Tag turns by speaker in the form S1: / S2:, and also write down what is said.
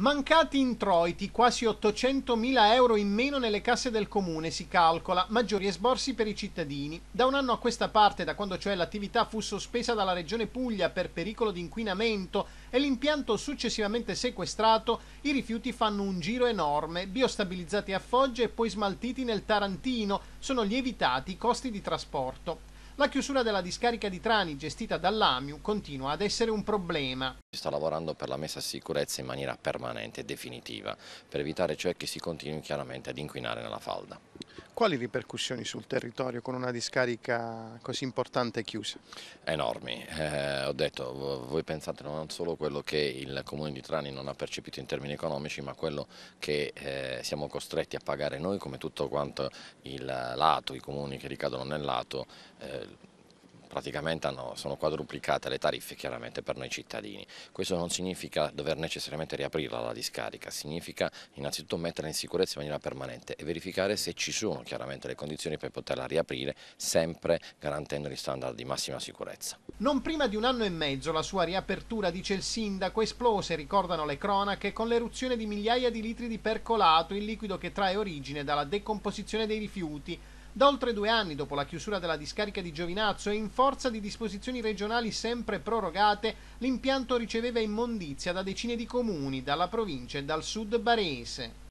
S1: Mancati introiti, quasi 800.000 euro in meno nelle casse del comune, si calcola, maggiori esborsi per i cittadini. Da un anno a questa parte, da quando cioè l'attività fu sospesa dalla regione Puglia per pericolo di inquinamento e l'impianto successivamente sequestrato, i rifiuti fanno un giro enorme, biostabilizzati a Foggia e poi smaltiti nel Tarantino, sono lievitati i costi di trasporto. La chiusura della discarica di Trani gestita dall'AMIU continua ad essere un problema.
S2: Si sta lavorando per la messa a sicurezza in maniera permanente e definitiva, per evitare cioè che si continui chiaramente ad inquinare nella falda.
S3: Quali ripercussioni sul territorio con una discarica così importante chiusa?
S2: Enormi, eh, ho detto, voi pensate non solo quello che il comune di Trani non ha percepito in termini economici, ma quello che eh, siamo costretti a pagare noi come tutto quanto il lato, i comuni che ricadono nel lato, eh, praticamente hanno, sono quadruplicate le tariffe chiaramente per noi cittadini. Questo non significa dover necessariamente riaprirla la discarica, significa innanzitutto metterla in sicurezza in maniera permanente e verificare se ci sono chiaramente le condizioni per poterla riaprire sempre garantendo gli standard di massima sicurezza.
S1: Non prima di un anno e mezzo la sua riapertura, dice il sindaco, esplose, ricordano le cronache, con l'eruzione di migliaia di litri di percolato, il liquido che trae origine dalla decomposizione dei rifiuti, da oltre due anni dopo la chiusura della discarica di Giovinazzo e in forza di disposizioni regionali sempre prorogate, l'impianto riceveva immondizia da decine di comuni, dalla provincia e dal sud barese.